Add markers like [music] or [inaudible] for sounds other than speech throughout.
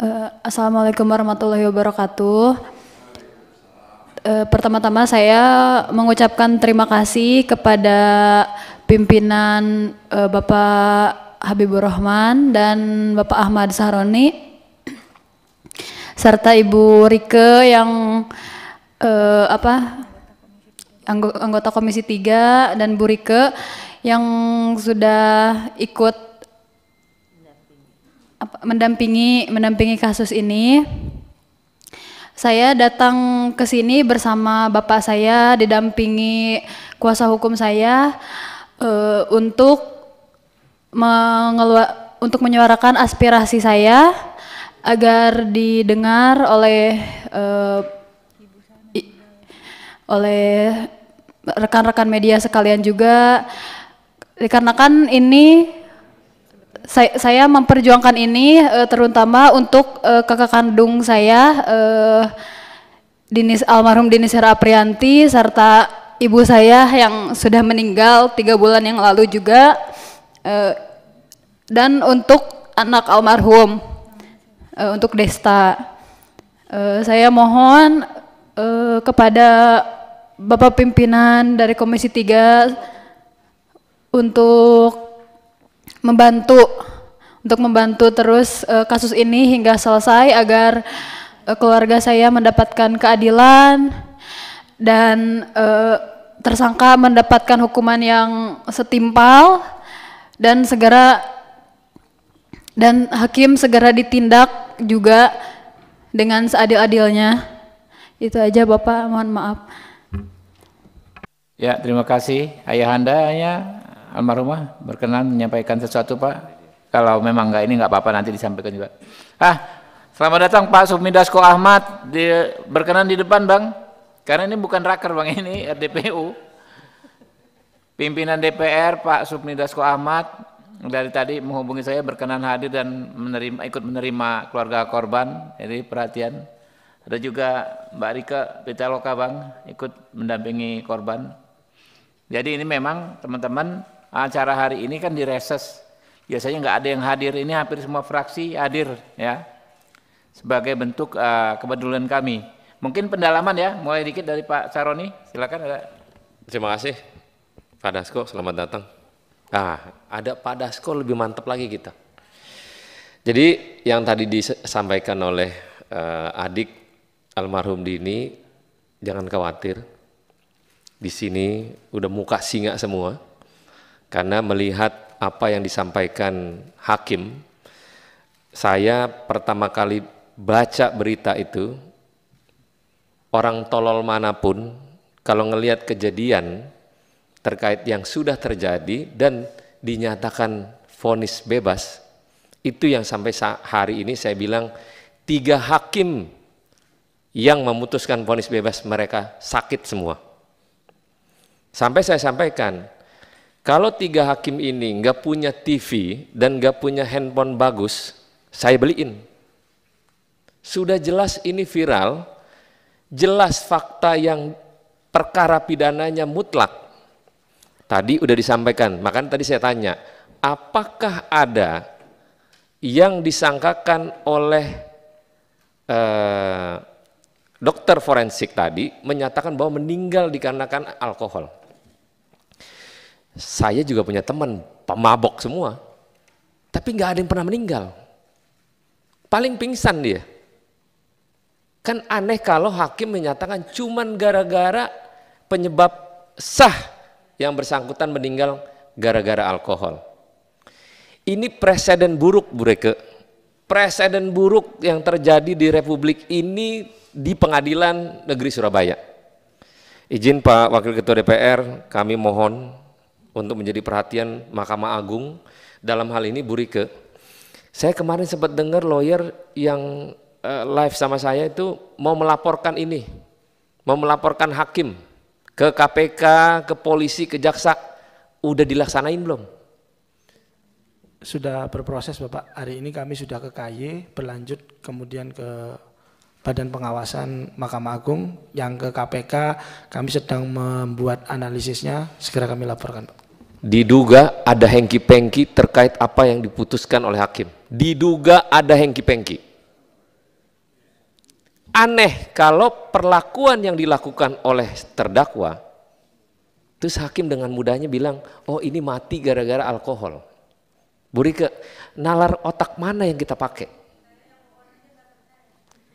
Uh, Assalamualaikum warahmatullahi wabarakatuh. Uh, Pertama-tama saya mengucapkan terima kasih kepada pimpinan uh, Bapak Habibur Rahman dan Bapak Ahmad Sahroni serta Ibu Rike yang uh, apa anggota Komisi 3 dan Bu Rike yang sudah ikut mendampingi mendampingi kasus ini. Saya datang ke sini bersama bapak saya didampingi kuasa hukum saya uh, untuk mengelua untuk menyuarakan aspirasi saya agar didengar oleh uh, i, oleh rekan-rekan media sekalian juga dikarenakan ini saya, saya memperjuangkan ini uh, terutama untuk uh, kakak kandung saya uh, Dinis almarhum Dini Sera Aprianti serta ibu saya yang sudah meninggal tiga bulan yang lalu juga uh, dan untuk anak almarhum uh, untuk Desta uh, saya mohon uh, kepada Bapak pimpinan dari Komisi 3 untuk membantu untuk membantu terus uh, kasus ini hingga selesai agar uh, keluarga saya mendapatkan keadilan dan uh, tersangka mendapatkan hukuman yang setimpal dan segera dan hakim segera ditindak juga dengan seadil-adilnya. Itu aja Bapak, mohon maaf. Ya, terima kasih Ayahanda almarhumah berkenan menyampaikan sesuatu Pak? Kalau memang nggak ini nggak apa-apa nanti disampaikan juga. Ah, selamat datang Pak Submidasko Ahmad, di, berkenan di depan Bang. Karena ini bukan raker Bang, ini RDPU. Pimpinan DPR Pak Submidasko Ahmad dari tadi menghubungi saya berkenan hadir dan menerima ikut menerima keluarga korban jadi perhatian ada juga Mbak Rika Pitaloka Bang ikut mendampingi korban jadi ini memang teman-teman acara hari ini kan di reses. Biasanya nggak ada yang hadir, ini hampir semua fraksi hadir ya. Sebagai bentuk uh, kepedulian kami. Mungkin pendalaman ya, mulai dikit dari Pak Saroni, silakan ada. Terima kasih Pak Dasko, selamat datang. Ah, ada Pak Dasko lebih mantap lagi kita. Jadi yang tadi disampaikan oleh uh, adik almarhum Dini, jangan khawatir. Di sini udah muka singa semua karena melihat apa yang disampaikan hakim, saya pertama kali baca berita itu, orang tolol manapun, kalau ngelihat kejadian terkait yang sudah terjadi dan dinyatakan vonis bebas, itu yang sampai hari ini saya bilang tiga hakim yang memutuskan vonis bebas mereka sakit semua. Sampai saya sampaikan, kalau tiga hakim ini nggak punya TV dan nggak punya handphone bagus, saya beliin. Sudah jelas ini viral, jelas fakta yang perkara pidananya mutlak. Tadi udah disampaikan, makanya tadi saya tanya, apakah ada yang disangkakan oleh eh, dokter forensik tadi menyatakan bahwa meninggal dikarenakan alkohol? Saya juga punya teman pemabok semua, tapi nggak ada yang pernah meninggal. Paling pingsan dia. Kan aneh kalau hakim menyatakan cuman gara-gara penyebab sah yang bersangkutan meninggal gara-gara alkohol. Ini presiden buruk, Bu Reke. Presiden buruk yang terjadi di Republik ini di Pengadilan Negeri Surabaya. Izin Pak Wakil Ketua DPR, kami mohon untuk menjadi perhatian Mahkamah Agung dalam hal ini Bu Rike. Saya kemarin sempat dengar lawyer yang eh, live sama saya itu mau melaporkan ini, mau melaporkan hakim ke KPK, ke polisi, ke jaksa. Udah dilaksanain belum? Sudah berproses Bapak. Hari ini kami sudah ke KY, berlanjut kemudian ke Badan Pengawasan Mahkamah Agung yang ke KPK kami sedang membuat analisisnya segera kami laporkan Pak. Diduga ada hengki-pengki terkait apa yang diputuskan oleh hakim. Diduga ada hengki-pengki. Aneh kalau perlakuan yang dilakukan oleh terdakwa terus hakim dengan mudahnya bilang, "Oh, ini mati gara-gara alkohol." Buri ke nalar otak mana yang kita pakai?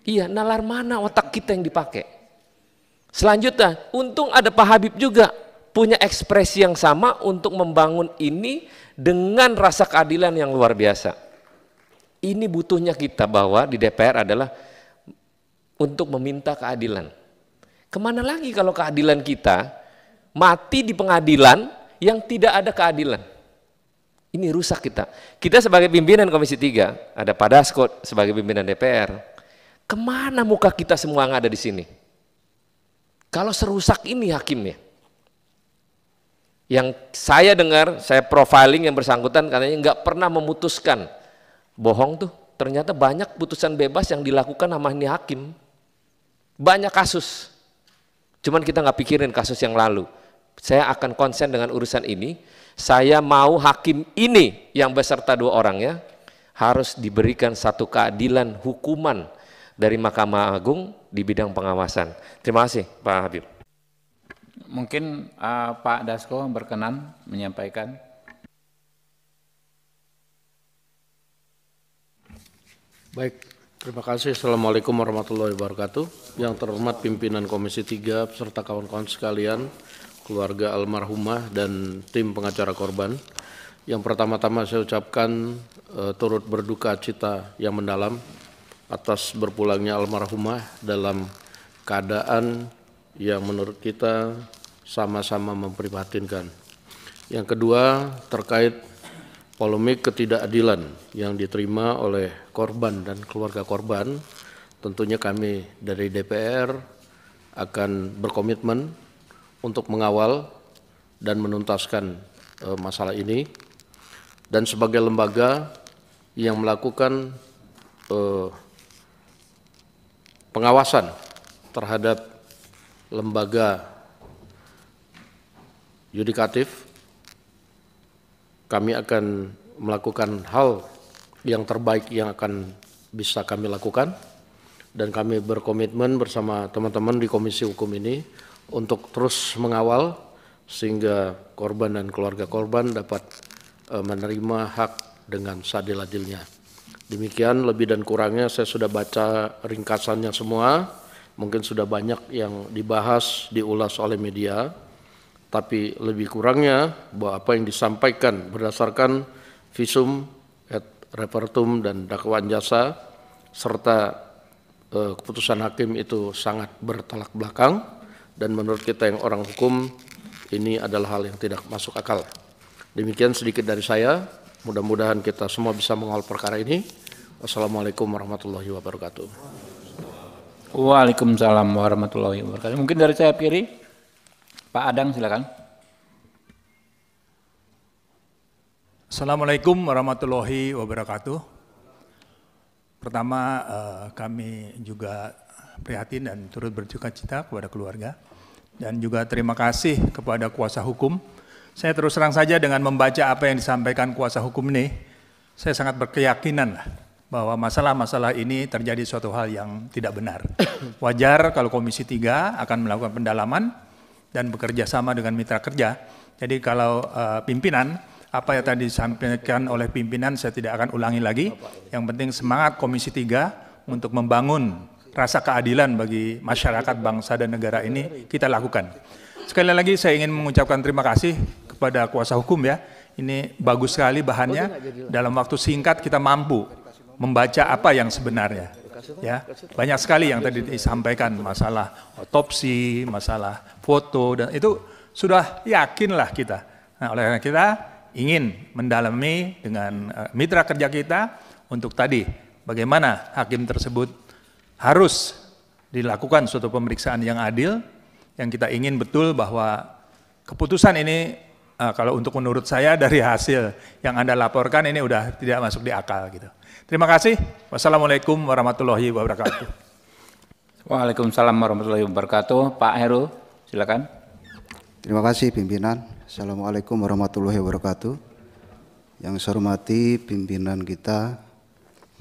Iya, nalar mana otak kita yang dipakai? Selanjutnya, untung ada Pak Habib juga punya ekspresi yang sama untuk membangun ini dengan rasa keadilan yang luar biasa. Ini butuhnya kita bahwa di DPR adalah untuk meminta keadilan. Kemana lagi kalau keadilan kita mati di pengadilan yang tidak ada keadilan? Ini rusak kita. Kita sebagai pimpinan Komisi 3, ada Pak Dasko sebagai pimpinan DPR, Kemana muka kita semua yang ada di sini? Kalau serusak ini hakimnya. Yang saya dengar, saya profiling yang bersangkutan katanya nggak pernah memutuskan. Bohong tuh, ternyata banyak putusan bebas yang dilakukan sama ini hakim. Banyak kasus. Cuman kita nggak pikirin kasus yang lalu. Saya akan konsen dengan urusan ini. Saya mau hakim ini yang beserta dua orangnya harus diberikan satu keadilan hukuman dari Mahkamah Agung di bidang pengawasan. Terima kasih Pak Habib. Mungkin uh, Pak Dasko berkenan menyampaikan. Baik, terima kasih. Assalamualaikum warahmatullahi wabarakatuh. Yang terhormat pimpinan Komisi 3 beserta kawan-kawan sekalian, keluarga almarhumah dan tim pengacara korban. Yang pertama-tama saya ucapkan uh, turut berduka cita yang mendalam atas berpulangnya almarhumah dalam keadaan yang menurut kita sama-sama memprihatinkan. Yang kedua terkait polemik ketidakadilan yang diterima oleh korban dan keluarga korban. Tentunya kami dari DPR akan berkomitmen untuk mengawal dan menuntaskan e, masalah ini. Dan sebagai lembaga yang melakukan e, pengawasan terhadap lembaga yudikatif kami akan melakukan hal yang terbaik yang akan bisa kami lakukan dan kami berkomitmen bersama teman-teman di Komisi Hukum ini untuk terus mengawal sehingga korban dan keluarga korban dapat eh, menerima hak dengan sadil adilnya Demikian lebih dan kurangnya saya sudah baca ringkasannya semua. Mungkin sudah banyak yang dibahas, diulas oleh media. Tapi lebih kurangnya bahwa apa yang disampaikan berdasarkan visum et repertum dan dakwaan jasa serta eh, keputusan hakim itu sangat bertolak belakang dan menurut kita yang orang hukum ini adalah hal yang tidak masuk akal. Demikian sedikit dari saya. Mudah-mudahan kita semua bisa mengawal perkara ini. Wassalamualaikum warahmatullahi wabarakatuh. Waalaikumsalam warahmatullahi wabarakatuh. Mungkin dari saya kiri, Pak Adang silakan. Assalamualaikum warahmatullahi wabarakatuh. Pertama eh, kami juga prihatin dan turut berduka cita kepada keluarga dan juga terima kasih kepada kuasa hukum saya terus terang saja dengan membaca apa yang disampaikan kuasa hukum ini, saya sangat berkeyakinan lah bahwa masalah-masalah ini terjadi suatu hal yang tidak benar. [coughs] Wajar kalau Komisi 3 akan melakukan pendalaman dan bekerja sama dengan mitra kerja. Jadi kalau uh, pimpinan, apa yang tadi disampaikan oleh pimpinan saya tidak akan ulangi lagi. Yang penting semangat Komisi 3 untuk membangun rasa keadilan bagi masyarakat, bangsa, dan negara ini kita lakukan. Sekali lagi saya ingin mengucapkan terima kasih kepada kuasa hukum ya. Ini bagus sekali bahannya. Dalam waktu singkat kita mampu membaca apa yang sebenarnya. Ya, banyak sekali yang tadi disampaikan masalah otopsi, masalah foto dan itu sudah yakinlah kita. Nah, oleh karena kita ingin mendalami dengan eh, mitra kerja kita untuk tadi bagaimana hakim tersebut harus dilakukan suatu pemeriksaan yang adil yang kita ingin betul bahwa keputusan ini uh, kalau untuk menurut saya [laughs] dari hasil yang Anda laporkan ini udah tidak masuk di akal gitu. Terima kasih. Wassalamualaikum warahmatullahi wabarakatuh. Waalaikumsalam warahmatullahi wabarakatuh. Pak Heru, silakan. Terima kasih pimpinan. Assalamualaikum warahmatullahi wabarakatuh. Yang saya hormati pimpinan kita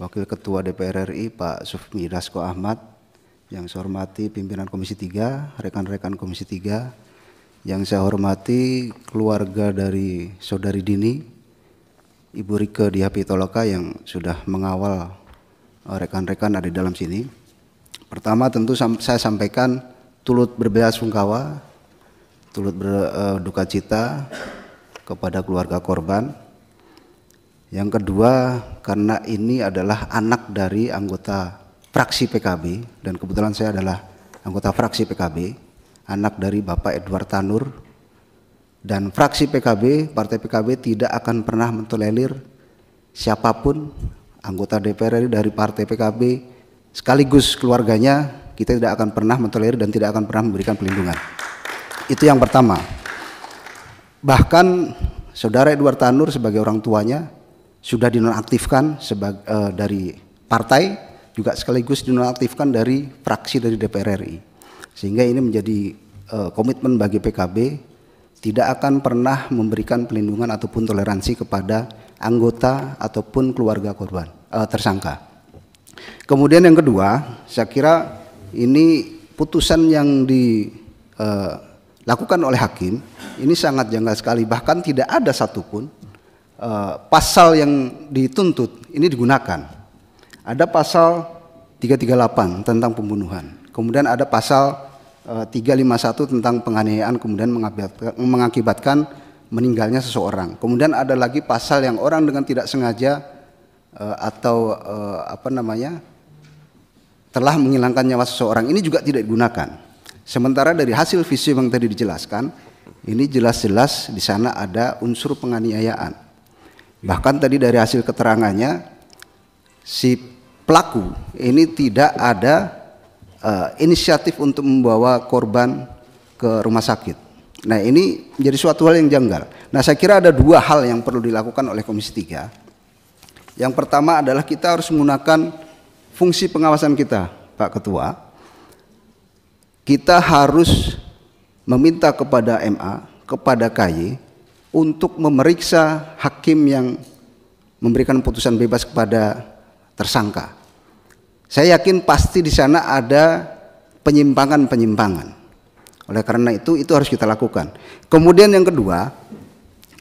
Wakil Ketua DPR RI Pak Sufmi Dasko Ahmad, yang saya hormati pimpinan Komisi 3, rekan-rekan Komisi 3, yang saya hormati keluarga dari saudari Dini, Ibu Rike di Toloka yang sudah mengawal eh, rekan-rekan ada di dalam sini. Pertama tentu saya sampaikan turut berbelasungkawa, tulut berduka eh, cita kepada keluarga korban. Yang kedua karena ini adalah anak dari anggota fraksi PKB dan kebetulan saya adalah anggota fraksi PKB anak dari Bapak Edward Tanur dan fraksi PKB, Partai PKB tidak akan pernah mentolerir siapapun anggota DPR RI dari Partai PKB sekaligus keluarganya kita tidak akan pernah mentolerir dan tidak akan pernah memberikan pelindungan. Itu yang pertama. Bahkan saudara Edward Tanur sebagai orang tuanya sudah dinonaktifkan sebagai, eh, dari partai juga sekaligus dinonaktifkan dari fraksi dari DPR RI. Sehingga ini menjadi uh, komitmen bagi PKB tidak akan pernah memberikan pelindungan ataupun toleransi kepada anggota ataupun keluarga korban uh, tersangka. Kemudian yang kedua, saya kira ini putusan yang dilakukan eh, oleh hakim ini sangat janggal sekali bahkan tidak ada satupun uh, pasal yang dituntut ini digunakan ada pasal 338 tentang pembunuhan Kemudian ada pasal 351 eh, tentang penganiayaan kemudian mengakibatkan meninggalnya seseorang. Kemudian ada lagi pasal yang orang dengan tidak sengaja eh, atau eh, apa namanya telah menghilangkan nyawa seseorang ini juga tidak digunakan. Sementara dari hasil visi yang tadi dijelaskan, ini jelas-jelas di sana ada unsur penganiayaan. Bahkan tadi dari hasil keterangannya si pelaku ini tidak ada Eh, inisiatif untuk membawa korban ke rumah sakit. Nah ini menjadi suatu hal yang janggal. Nah saya kira ada dua hal yang perlu dilakukan oleh Komisi 3. Yang pertama adalah kita harus menggunakan fungsi pengawasan kita, Pak Ketua. Kita harus meminta kepada MA, kepada KY untuk memeriksa hakim yang memberikan putusan bebas kepada tersangka. Saya yakin pasti di sana ada penyimpangan-penyimpangan. Oleh karena itu itu harus kita lakukan. Kemudian yang kedua,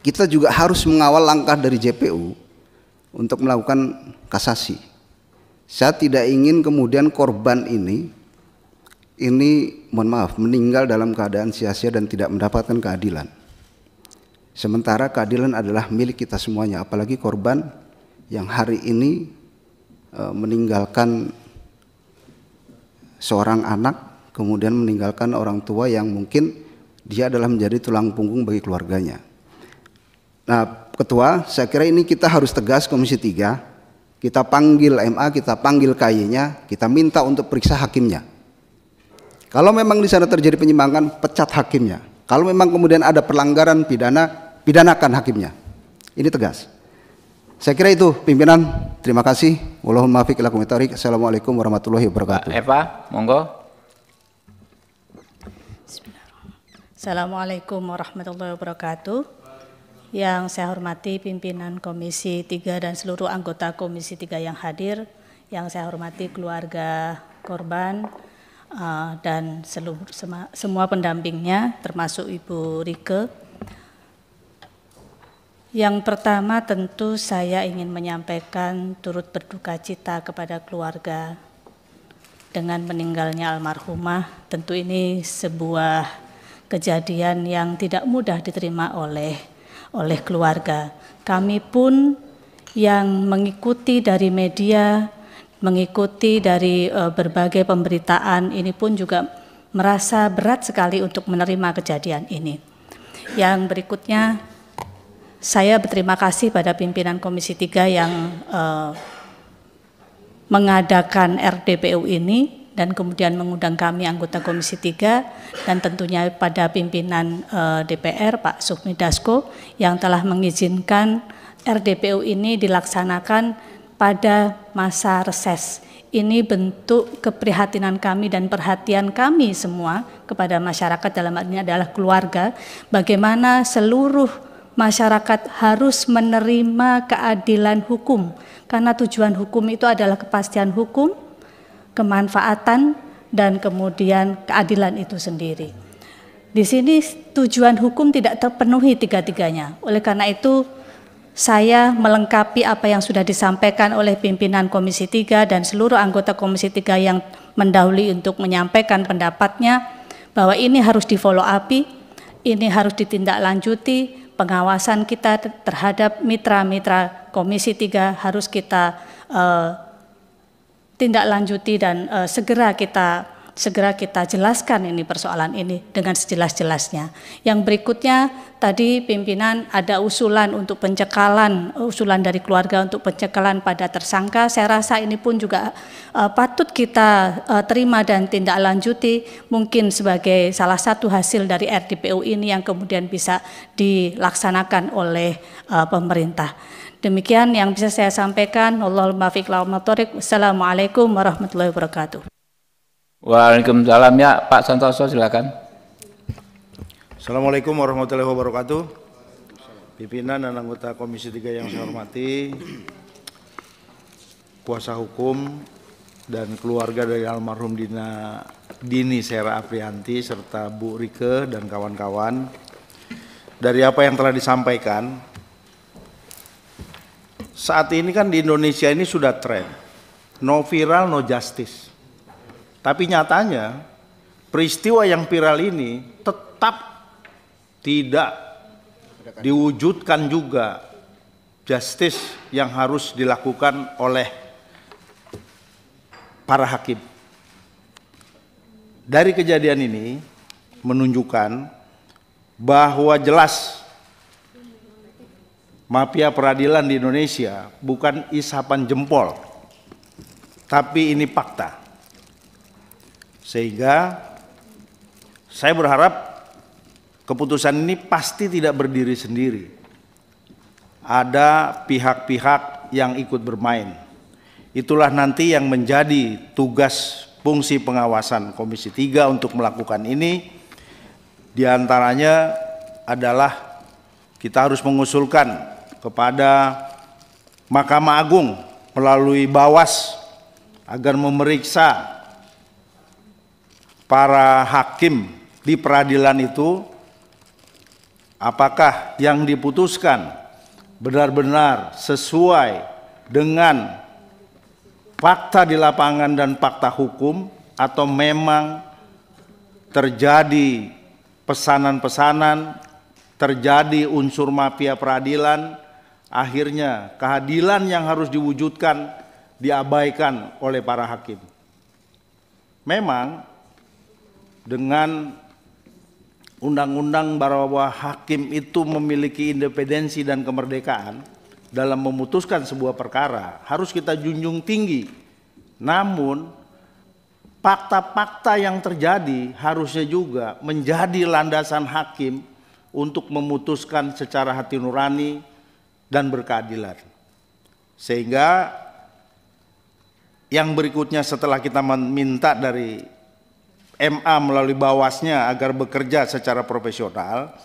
kita juga harus mengawal langkah dari JPU untuk melakukan kasasi. Saya tidak ingin kemudian korban ini ini mohon maaf meninggal dalam keadaan sia-sia dan tidak mendapatkan keadilan. Sementara keadilan adalah milik kita semuanya, apalagi korban yang hari ini eh, meninggalkan seorang anak kemudian meninggalkan orang tua yang mungkin dia adalah menjadi tulang punggung bagi keluarganya. Nah, ketua, saya kira ini kita harus tegas Komisi 3. Kita panggil MA, kita panggil KY-nya, kita minta untuk periksa hakimnya. Kalau memang di sana terjadi penyimpangan, pecat hakimnya. Kalau memang kemudian ada pelanggaran pidana, pidanakan hakimnya. Ini tegas. Saya kira itu pimpinan. Terima kasih. Wallahul Assalamualaikum warahmatullahi wabarakatuh. Eva, monggo. Assalamualaikum warahmatullahi wabarakatuh. Yang saya hormati pimpinan Komisi 3 dan seluruh anggota Komisi 3 yang hadir, yang saya hormati keluarga korban uh, dan seluruh, semua pendampingnya termasuk Ibu Rike yang pertama tentu saya ingin menyampaikan turut berduka cita kepada keluarga dengan meninggalnya almarhumah. Tentu ini sebuah kejadian yang tidak mudah diterima oleh oleh keluarga. Kami pun yang mengikuti dari media, mengikuti dari e, berbagai pemberitaan ini pun juga merasa berat sekali untuk menerima kejadian ini. Yang berikutnya saya berterima kasih pada pimpinan Komisi 3 yang eh, mengadakan RDPU ini dan kemudian mengundang kami anggota Komisi 3 dan tentunya pada pimpinan eh, DPR Pak Sukmi Dasko yang telah mengizinkan RDPU ini dilaksanakan pada masa reses. Ini bentuk keprihatinan kami dan perhatian kami semua kepada masyarakat dalam artinya adalah keluarga bagaimana seluruh masyarakat harus menerima keadilan hukum karena tujuan hukum itu adalah kepastian hukum, kemanfaatan dan kemudian keadilan itu sendiri. Di sini tujuan hukum tidak terpenuhi tiga-tiganya. Oleh karena itu saya melengkapi apa yang sudah disampaikan oleh pimpinan Komisi 3 dan seluruh anggota Komisi 3 yang mendahului untuk menyampaikan pendapatnya bahwa ini harus di follow up, ini harus ditindaklanjuti, pengawasan kita terhadap mitra-mitra Komisi 3 harus kita uh, eh, tindak lanjuti dan uh, segera kita segera kita jelaskan ini persoalan ini dengan sejelas-jelasnya. Yang berikutnya tadi pimpinan ada usulan untuk pencekalan, usulan dari keluarga untuk pencekalan pada tersangka. Saya rasa ini pun juga uh, patut kita uh, terima dan tindak lanjuti mungkin sebagai salah satu hasil dari RDPU ini yang kemudian bisa dilaksanakan oleh uh, pemerintah. Demikian yang bisa saya sampaikan. Allahumma fiqla wa Wassalamualaikum warahmatullahi wabarakatuh. Waalaikumsalam ya Pak Santoso silakan. Assalamualaikum warahmatullahi wabarakatuh. Pimpinan dan anggota Komisi 3 yang saya hormati, kuasa hukum dan keluarga dari almarhum Dina Dini Sera Aprianti serta Bu Rike dan kawan-kawan. Dari apa yang telah disampaikan, saat ini kan di Indonesia ini sudah tren, no viral no justice tapi nyatanya peristiwa yang viral ini tetap tidak diwujudkan juga justice yang harus dilakukan oleh para hakim. Dari kejadian ini menunjukkan bahwa jelas mafia peradilan di Indonesia bukan isapan jempol, tapi ini fakta. Sehingga saya berharap keputusan ini pasti tidak berdiri sendiri. Ada pihak-pihak yang ikut bermain. Itulah nanti yang menjadi tugas fungsi pengawasan Komisi 3 untuk melakukan ini. Di antaranya adalah kita harus mengusulkan kepada Mahkamah Agung melalui Bawas agar memeriksa para hakim di peradilan itu apakah yang diputuskan benar-benar sesuai dengan fakta di lapangan dan fakta hukum atau memang terjadi pesanan-pesanan, terjadi unsur mafia peradilan, akhirnya keadilan yang harus diwujudkan diabaikan oleh para hakim. Memang dengan undang-undang bahwa hakim itu memiliki independensi dan kemerdekaan dalam memutuskan sebuah perkara harus kita junjung tinggi. Namun fakta-fakta yang terjadi harusnya juga menjadi landasan hakim untuk memutuskan secara hati nurani dan berkeadilan. Sehingga yang berikutnya setelah kita meminta dari MA melalui bawasnya agar bekerja secara profesional,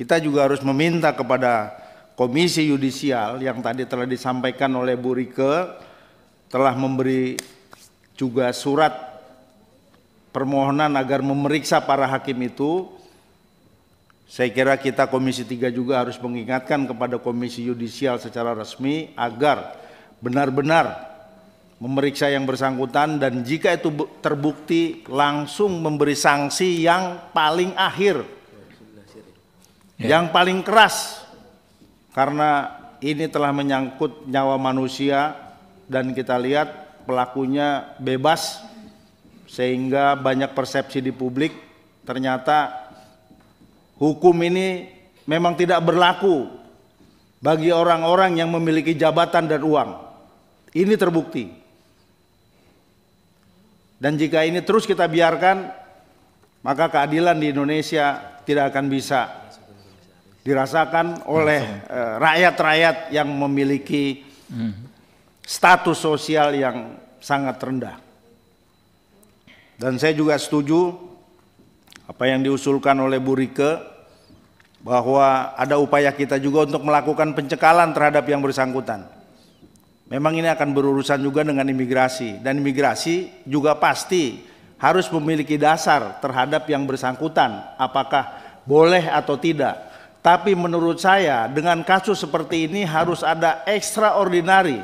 kita juga harus meminta kepada Komisi Yudisial yang tadi telah disampaikan oleh Bu Rike telah memberi juga surat permohonan agar memeriksa para hakim itu. Saya kira kita Komisi 3 juga harus mengingatkan kepada Komisi Yudisial secara resmi agar benar-benar memeriksa yang bersangkutan dan jika itu terbukti langsung memberi sanksi yang paling akhir ya. yang paling keras karena ini telah menyangkut nyawa manusia dan kita lihat pelakunya bebas sehingga banyak persepsi di publik ternyata hukum ini memang tidak berlaku bagi orang-orang yang memiliki jabatan dan uang ini terbukti dan jika ini terus kita biarkan, maka keadilan di Indonesia tidak akan bisa dirasakan oleh eh, rakyat-rakyat yang memiliki hmm. status sosial yang sangat rendah. Dan saya juga setuju apa yang diusulkan oleh Bu Rike bahwa ada upaya kita juga untuk melakukan pencekalan terhadap yang bersangkutan. Memang ini akan berurusan juga dengan imigrasi dan imigrasi juga pasti harus memiliki dasar terhadap yang bersangkutan apakah boleh atau tidak. Tapi menurut saya dengan kasus seperti ini harus ada extraordinary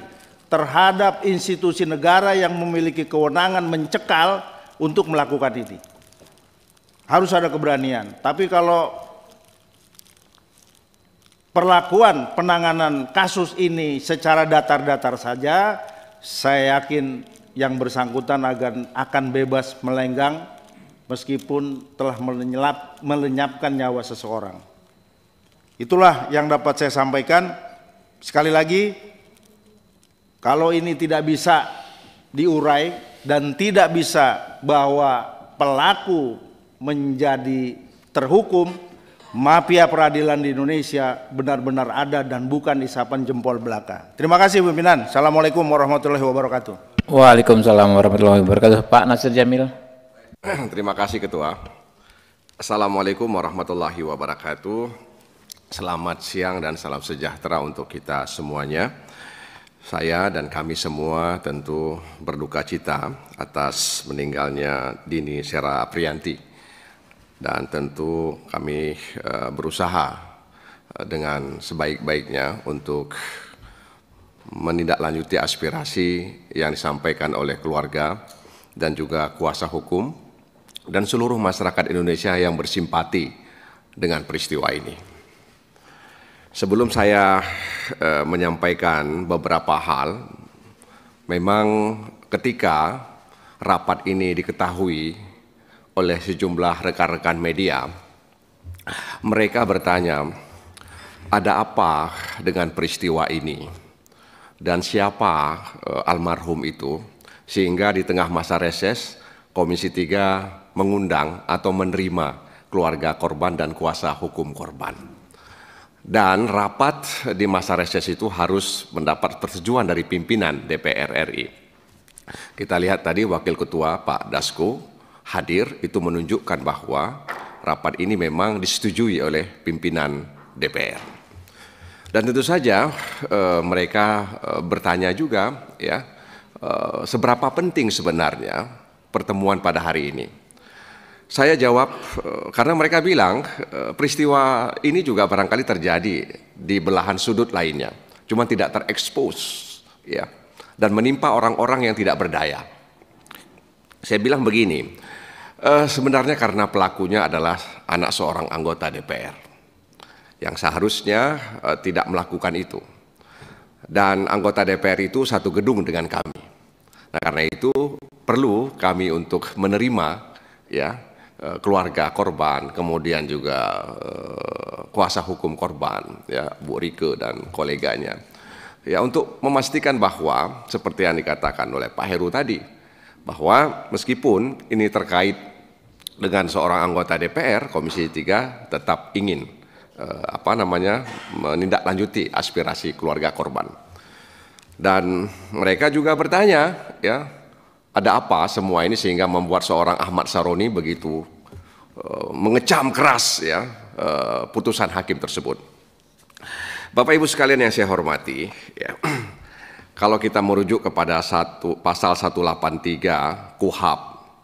terhadap institusi negara yang memiliki kewenangan mencekal untuk melakukan ini. Harus ada keberanian. Tapi kalau perlakuan penanganan kasus ini secara datar-datar saja, saya yakin yang bersangkutan akan, akan bebas melenggang meskipun telah melenyap, melenyapkan nyawa seseorang. Itulah yang dapat saya sampaikan. Sekali lagi, kalau ini tidak bisa diurai dan tidak bisa bahwa pelaku menjadi terhukum, mafia peradilan di Indonesia benar-benar ada dan bukan isapan jempol belaka. Terima kasih pimpinan. Assalamualaikum warahmatullahi wabarakatuh. Waalaikumsalam warahmatullahi wabarakatuh. Pak Nasir Jamil. [clears throat] Terima kasih Ketua. Assalamualaikum warahmatullahi wabarakatuh. Selamat siang dan salam sejahtera untuk kita semuanya. Saya dan kami semua tentu berduka cita atas meninggalnya Dini Sera Prianti dan tentu kami eh, berusaha eh, dengan sebaik-baiknya untuk menindaklanjuti aspirasi yang disampaikan oleh keluarga dan juga kuasa hukum dan seluruh masyarakat Indonesia yang bersimpati dengan peristiwa ini. Sebelum saya e, menyampaikan beberapa hal, memang ketika rapat ini diketahui oleh sejumlah rekan-rekan media. Mereka bertanya, ada apa dengan peristiwa ini? Dan siapa eh, almarhum itu? Sehingga di tengah masa reses, Komisi 3 mengundang atau menerima keluarga korban dan kuasa hukum korban. Dan rapat di masa reses itu harus mendapat persetujuan dari pimpinan DPR RI. Kita lihat tadi Wakil Ketua Pak Dasko hadir itu menunjukkan bahwa rapat ini memang disetujui oleh pimpinan DPR. Dan tentu saja e, mereka e, bertanya juga ya e, seberapa penting sebenarnya pertemuan pada hari ini. Saya jawab karena mereka bilang peristiwa ini juga barangkali terjadi di belahan sudut lainnya, cuma tidak terekspos ya dan menimpa orang-orang yang tidak berdaya. Saya bilang begini, Uh, sebenarnya karena pelakunya adalah anak seorang anggota DPR yang seharusnya uh, tidak melakukan itu. Dan anggota DPR itu satu gedung dengan kami. Nah, karena itu perlu kami untuk menerima ya eh, keluarga korban, kemudian juga uh, kuasa hukum korban, ya Bu Rike dan koleganya. Ya untuk memastikan bahwa seperti yang dikatakan oleh Pak Heru tadi, bahwa meskipun ini terkait dengan seorang anggota DPR Komisi 3 tetap ingin eh, apa namanya menindaklanjuti aspirasi keluarga korban. Dan mereka juga bertanya ya, ada apa semua ini sehingga membuat seorang Ahmad Saroni begitu eh, mengecam keras ya eh, putusan hakim tersebut. Bapak Ibu sekalian yang saya hormati, ya, [clears throat] kalau kita merujuk kepada satu pasal 183 KUHAP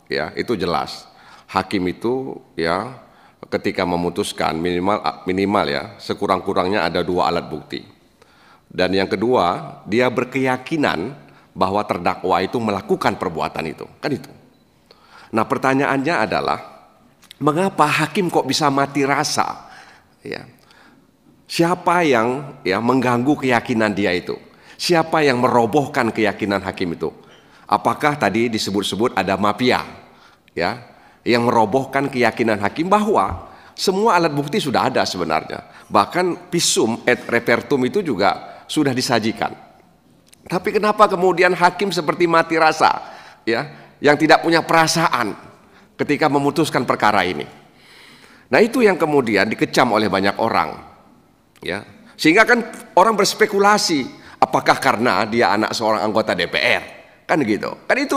ya, itu jelas hakim itu ya ketika memutuskan minimal ah, minimal ya sekurang-kurangnya ada dua alat bukti. Dan yang kedua, dia berkeyakinan bahwa terdakwa itu melakukan perbuatan itu. Kan itu. Nah, pertanyaannya adalah mengapa hakim kok bisa mati rasa? Ya. Siapa yang ya mengganggu keyakinan dia itu? Siapa yang merobohkan keyakinan hakim itu? Apakah tadi disebut-sebut ada mafia? Ya, yang merobohkan keyakinan hakim bahwa semua alat bukti sudah ada sebenarnya. Bahkan pisum et repertum itu juga sudah disajikan. Tapi kenapa kemudian hakim seperti mati rasa ya, yang tidak punya perasaan ketika memutuskan perkara ini. Nah, itu yang kemudian dikecam oleh banyak orang. Ya. Sehingga kan orang berspekulasi apakah karena dia anak seorang anggota DPR? Kan gitu. Kan itu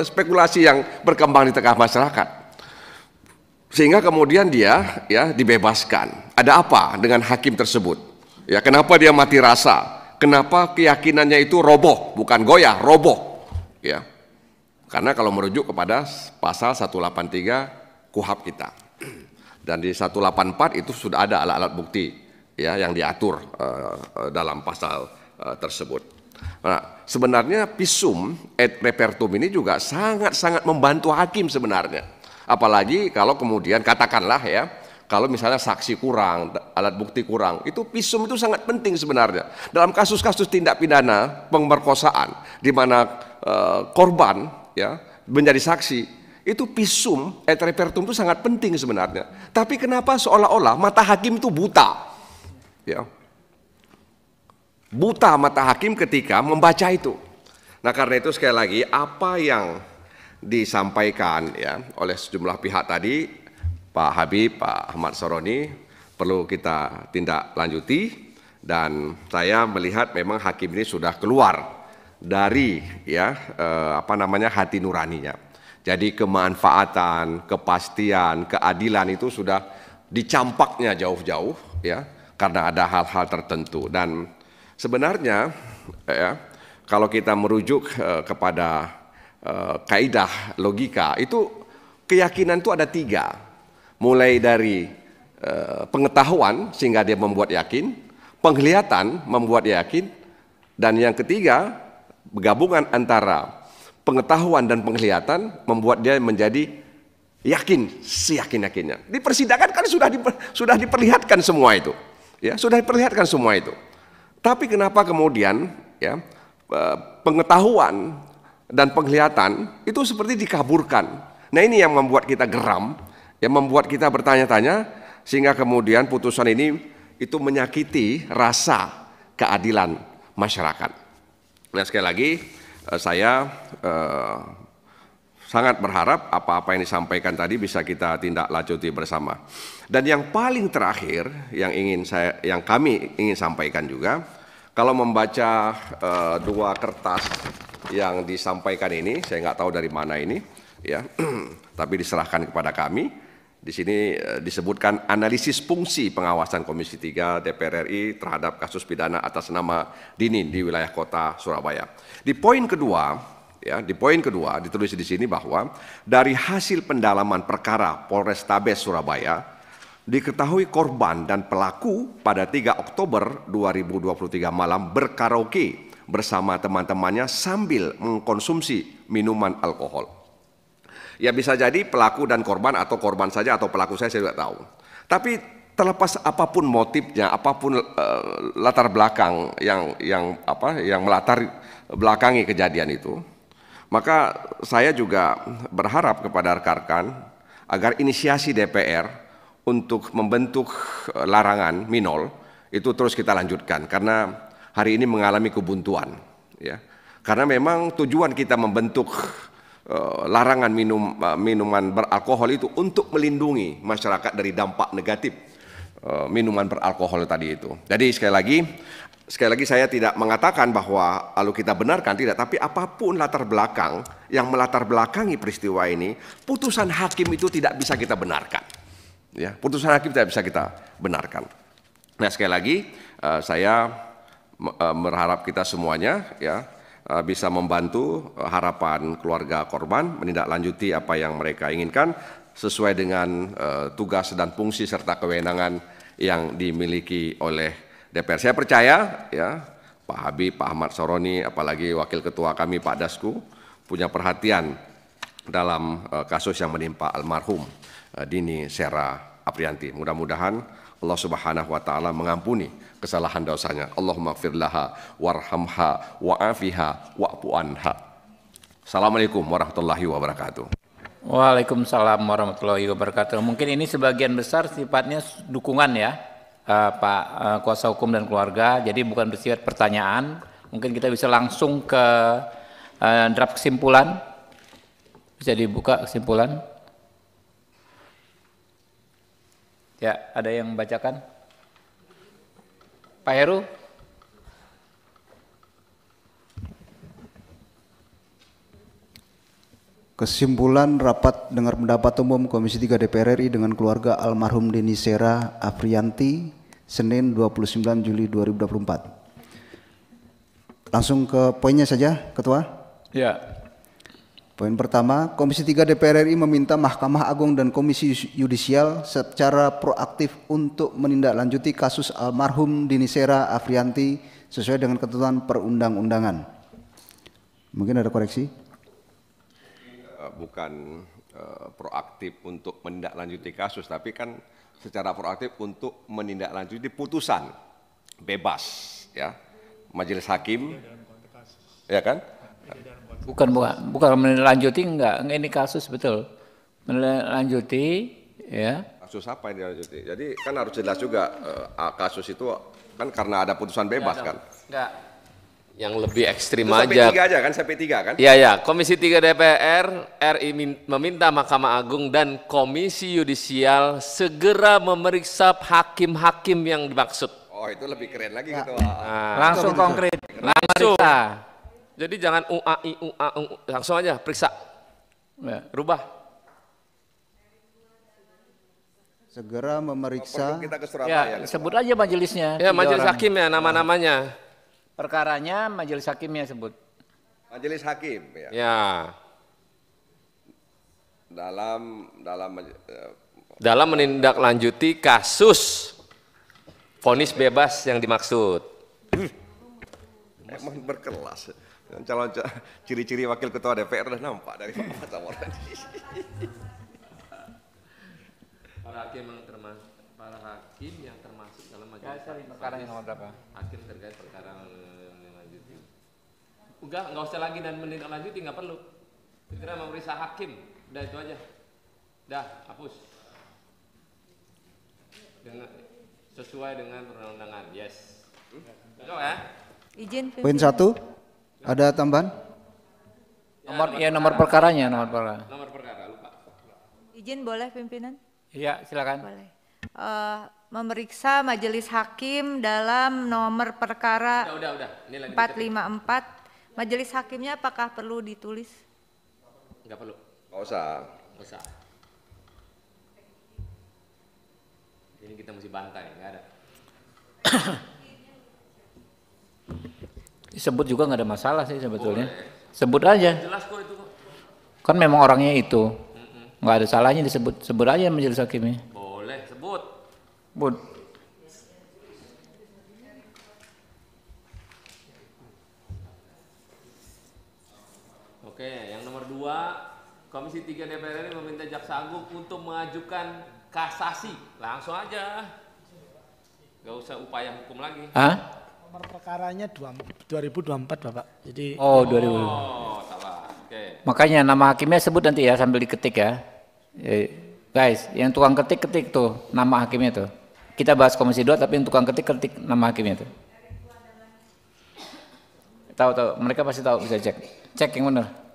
spekulasi yang berkembang di tengah masyarakat sehingga kemudian dia ya dibebaskan. Ada apa dengan hakim tersebut? Ya, kenapa dia mati rasa? Kenapa keyakinannya itu roboh, bukan goyah, roboh? Ya. Karena kalau merujuk kepada pasal 183 KUHAP kita. Dan di 184 itu sudah ada alat-alat bukti ya yang diatur uh, dalam pasal uh, tersebut. Nah, sebenarnya pisum et repertum ini juga sangat-sangat membantu hakim sebenarnya Apalagi kalau kemudian katakanlah ya, kalau misalnya saksi kurang, alat bukti kurang, itu visum itu sangat penting sebenarnya. Dalam kasus-kasus tindak pidana pemerkosaan di mana e, korban ya menjadi saksi, itu visum et repertum itu sangat penting sebenarnya. Tapi kenapa seolah-olah mata hakim itu buta? Ya. Buta mata hakim ketika membaca itu. Nah, karena itu sekali lagi apa yang disampaikan ya oleh sejumlah pihak tadi Pak Habib, Pak Ahmad Soroni perlu kita tindak lanjuti dan saya melihat memang hakim ini sudah keluar dari ya eh, apa namanya hati nuraninya. Jadi kemanfaatan, kepastian, keadilan itu sudah dicampaknya jauh-jauh ya karena ada hal-hal tertentu dan sebenarnya ya kalau kita merujuk eh, kepada Eh, kaidah logika itu keyakinan itu ada tiga, mulai dari e, pengetahuan sehingga dia membuat yakin, penglihatan membuat yakin, dan yang ketiga gabungan antara pengetahuan dan penglihatan membuat dia menjadi yakin yakin yakinnya. Di persidangan kan sudah diper, sudah diperlihatkan semua itu, ya sudah diperlihatkan semua itu. Tapi kenapa kemudian ya eh, pengetahuan dan penglihatan itu seperti dikaburkan. Nah ini yang membuat kita geram, yang membuat kita bertanya-tanya sehingga kemudian putusan ini itu menyakiti rasa keadilan masyarakat. Nah sekali lagi eh, saya eh, sangat berharap apa-apa yang disampaikan tadi bisa kita tindak lanjuti bersama. Dan yang paling terakhir yang ingin saya yang kami ingin sampaikan juga kalau membaca uh, dua kertas yang disampaikan ini, saya nggak tahu dari mana ini, ya, [clears throat] tapi diserahkan kepada kami. Di sini uh, disebutkan analisis fungsi pengawasan Komisi 3 DPR RI terhadap kasus pidana atas nama Dini di wilayah kota Surabaya. Di poin kedua, ya, di poin kedua ditulis di sini bahwa dari hasil pendalaman perkara Polrestabes Surabaya diketahui korban dan pelaku pada 3 Oktober 2023 malam berkaraoke bersama teman-temannya sambil mengkonsumsi minuman alkohol. Ya bisa jadi pelaku dan korban atau korban saja atau pelaku saya saya tidak tahu. Tapi terlepas apapun motifnya, apapun uh, latar belakang yang yang apa yang melatar belakangi kejadian itu, maka saya juga berharap kepada rekan-rekan agar inisiasi DPR untuk membentuk eh, larangan minol itu terus kita lanjutkan karena hari ini mengalami kebuntuan ya. Karena memang tujuan kita membentuk eh, larangan minum eh, minuman beralkohol itu untuk melindungi masyarakat dari dampak negatif minuman beralkohol tadi itu. Jadi sekali lagi sekali lagi saya tidak mengatakan bahwa lalu kita benarkan tidak, tapi apapun latar belakang yang melatar belakangi peristiwa ini, putusan hakim itu tidak bisa kita benarkan. Ya, putusan hakim tidak bisa kita benarkan. Nah sekali lagi eh, saya eh, berharap kita semuanya ya eh, bisa membantu harapan keluarga korban menindaklanjuti apa yang mereka inginkan sesuai dengan tugas dan fungsi serta kewenangan yang dimiliki oleh DPR. Saya percaya ya Pak Habib, Pak Ahmad Soroni, apalagi Wakil Ketua kami Pak Dasku punya perhatian dalam kasus yang menimpa almarhum Eh, Dini Sera Aprianti. Mudah-mudahan Allah Subhanahu wa taala mengampuni kesalahan dosanya. Allahumma firlaha warhamha wa'afiha wa'fu anha. Assalamualaikum warahmatullahi wabarakatuh. Waalaikumsalam warahmatullahi wabarakatuh. Mungkin ini sebagian besar sifatnya dukungan ya, uh, Pak uh, Kuasa Hukum dan Keluarga. Jadi bukan bersifat pertanyaan. Mungkin kita bisa langsung ke uh, draft kesimpulan. Bisa dibuka kesimpulan. Ya, ada yang membacakan? Pak Heru? Kesimpulan rapat dengar pendapat umum Komisi 3 DPR RI dengan keluarga almarhum Deni Sera Afrianti Senin 29 Juli 2024. Langsung ke poinnya saja, Ketua. Ya, Poin pertama, Komisi 3 DPR RI meminta Mahkamah Agung dan Komisi Yudisial secara proaktif untuk menindaklanjuti kasus almarhum Dini Sera Afrianti sesuai dengan ketentuan perundang-undangan. Mungkin ada koreksi? Eh, bukan eh, proaktif untuk menindaklanjuti kasus, tapi kan secara proaktif untuk menindaklanjuti putusan bebas, ya majelis hakim, ya kan? Bukan bukan bukan melanjuti enggak. Ini kasus betul. Melanjuti ya. Kasus apa ini lanjuti Jadi kan harus jelas juga uh, kasus itu kan karena ada putusan bebas enggak, kan. Enggak. Yang lebih ekstrim itu aja. Sampai aja kan, sampai tiga kan? Iya, ya. Komisi 3 DPR RI meminta Mahkamah Agung dan Komisi Yudisial segera memeriksa hakim-hakim yang dimaksud. Oh itu lebih keren lagi gitu. Nah, langsung konkret. Langsung. Jadi jangan UAI UAU langsung aja periksa. Ya. Rubah. Segera memeriksa. Kita ke Surabaya. Ya, sebut aja majelisnya. Ya, majelis orang. hakim ya nama-namanya. Perkaranya majelis hakim ya sebut. Majelis hakim ya. Ya. Dalam dalam eh, dalam menindaklanjuti kasus vonis bebas yang dimaksud. Emang berkelas calon ciri-ciri wakil ketua DPR sudah nampak dari Pak Ahmad Para hakim yang termasuk para hakim yang termasuk dalam majelis ya, perkara yang nomor berapa? Hakim terkait perkara melanjuti. Enggak, enggak usah lagi dan lagi enggak perlu. Segera memeriksa hakim. Udah itu aja. Dah, hapus. Dengan sesuai dengan perundangan. Yes. Hmm? Betul ya? Izin. Poin satu. Ada tambahan? Nomor ya nomor perkaranya, nomor perkara. Nomor perkara lupa. Izin boleh pimpinan? Iya, silakan. Boleh. Uh, memeriksa majelis hakim dalam nomor perkara udah, udah, udah. 454. Majelis hakimnya apakah perlu ditulis? Enggak perlu. Enggak usah. Enggak usah. Ini kita mesti bantai, enggak ada. [coughs] sebut juga nggak ada masalah sih sebetulnya Boleh. sebut aja jelas kok itu kok. kan memang orangnya itu nggak ada salahnya disebut sebut aja majelis hakimnya boleh sebut sebut Oke, yang nomor dua, Komisi tiga DPR ini meminta Jaksa Agung untuk mengajukan kasasi. Langsung aja. Gak usah upaya hukum lagi. Hah? Nomor perkaranya 2024 Bapak. Jadi Oh, 2000. Oh, salah. Okay. Makanya nama hakimnya sebut nanti ya sambil diketik ya. Eh, guys, yang tukang ketik-ketik tuh nama hakimnya tuh. Kita bahas komisi 2 tapi yang tukang ketik-ketik nama hakimnya tuh. Tahu tahu, mereka pasti tahu bisa cek. Cek yang benar.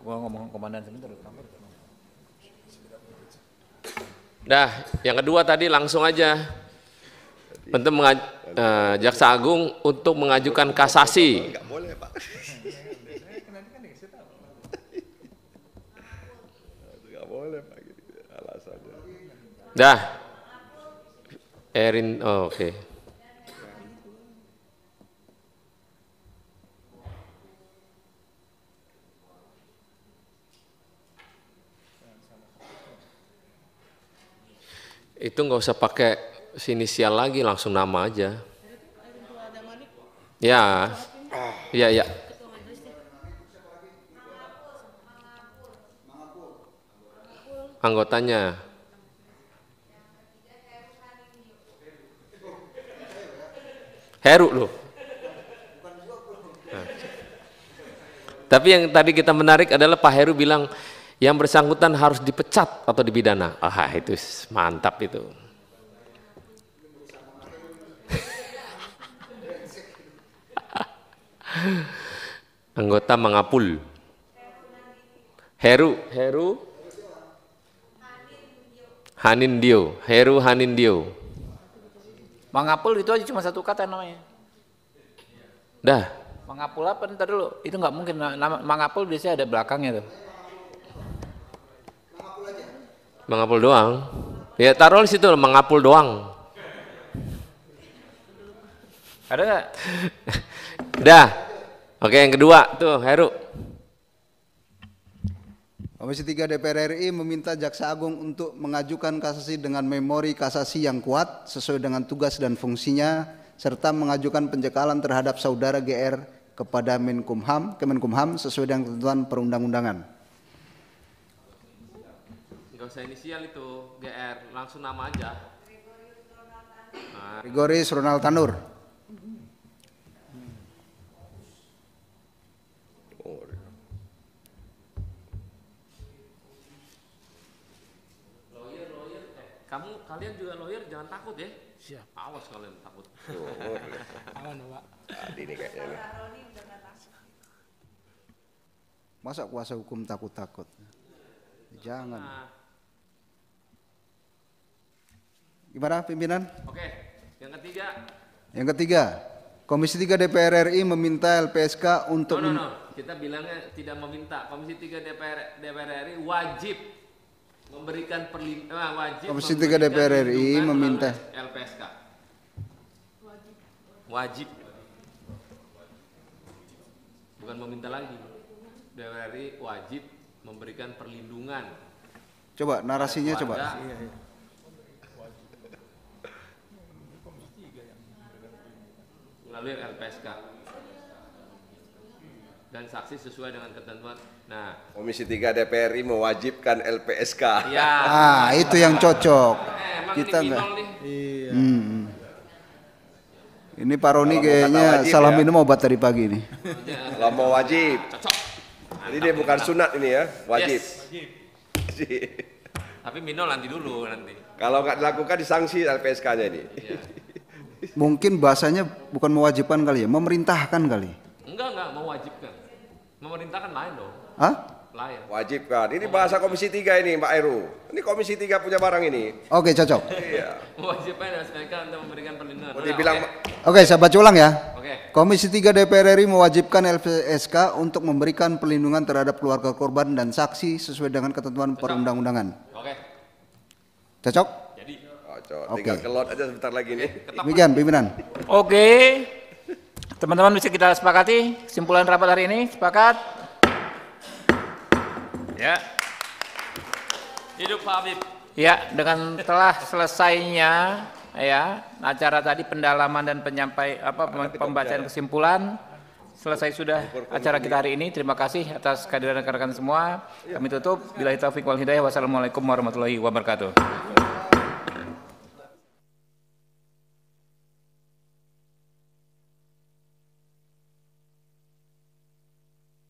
Gua ngomong komandan sebentar. Dah, yang kedua tadi langsung aja. Bentuk uh, Jaksa Agung untuk mengajukan kasasi. boleh, boleh, Pak. Dah. Erin, oh, oke. Okay. Itu nggak usah pakai inisial lagi, langsung nama aja. Ya, ya, ya. Anggotanya. Heru loh. Nah. Tapi yang tadi kita menarik adalah Pak Heru bilang, yang bersangkutan harus dipecat atau dipidana. Ah itu mantap itu. [laughs] Anggota mengapul. Heru, Heru. Hanin Dio, Heru Hanin Dio. Mangapul itu aja cuma satu kata namanya. Dah. Mangapul apa ntar dulu? Itu nggak mungkin. Mangapul biasanya ada belakangnya tuh mengapul doang ya taruh di situ mengapul doang ada nggak udah [laughs] oke yang kedua tuh Heru Komisi 3 DPR RI meminta Jaksa Agung untuk mengajukan kasasi dengan memori kasasi yang kuat sesuai dengan tugas dan fungsinya serta mengajukan penjekalan terhadap saudara GR kepada Menkumham, Kemenkumham sesuai dengan ketentuan perundang-undangan. Gak usah inisial itu, GR, langsung nama aja. Nah. Ronald Tanur. Eh, kamu kalian juga lawyer jangan takut ya. Siap. Awas kalian takut. [laughs] Aman, Pak. ini kayaknya. Masa kuasa hukum takut-takut? Jangan. Nah. Gimana pimpinan? Oke, yang ketiga. Yang ketiga, Komisi 3 DPR RI meminta LPSK untuk No, no, no. Kita bilangnya tidak meminta. Komisi 3 DPR DPR RI wajib memberikan perlindungan. eh, wajib Komisi 3 DPR RI meminta LPSK. Wajib. Wajib. Bukan meminta lagi. DPR RI wajib memberikan perlindungan. Coba narasinya coba. Iya, iya melalui LPSK dan saksi sesuai dengan ketentuan. Nah, Komisi 3 DPRI mewajibkan LPSK. Ya. Ah, itu yang cocok. Eh, emang Kita enggak. Iya. Hmm. Ini Pak Roni kayaknya salah ya. minum obat tadi pagi nih. Iya. Kalau mau wajib. Cocok. Jadi dia bukan sunat ini ya, wajib. Yes. Wajib. Tapi minum nanti dulu nanti. Kalau nggak dilakukan disanksi LPSK-nya ini. Iya mungkin bahasanya bukan mewajibkan kali ya, memerintahkan kali. Enggak, enggak mewajibkan. Memerintahkan lain dong. Hah? Lain. Wajibkan. Ini bahasa Komisi Tiga ini, Mbak Eru. Ini Komisi Tiga punya barang ini. Oke, cocok. iya. Mewajibkan SPK untuk memberikan perlindungan. dibilang Oke, okay. okay, saya baca ulang ya. Oke. Okay. Komisi Tiga DPR RI mewajibkan LPSK untuk memberikan perlindungan terhadap keluarga korban dan saksi sesuai dengan ketentuan perundang-undangan. Oke. Cocok? cocok. Okay. Tinggal kelot aja sebentar lagi nih. Demikian pimpinan. Oke. Okay. Teman-teman bisa kita sepakati kesimpulan rapat hari ini? Sepakat? Ya. Hidup Pak Habib. Ya, dengan telah selesainya ya acara tadi pendalaman dan penyampai apa pembacaan kesimpulan selesai sudah acara kita hari ini. Terima kasih atas kehadiran rekan-rekan semua. Kami tutup. Bila taufik wal hidayah. Wassalamualaikum warahmatullahi wabarakatuh.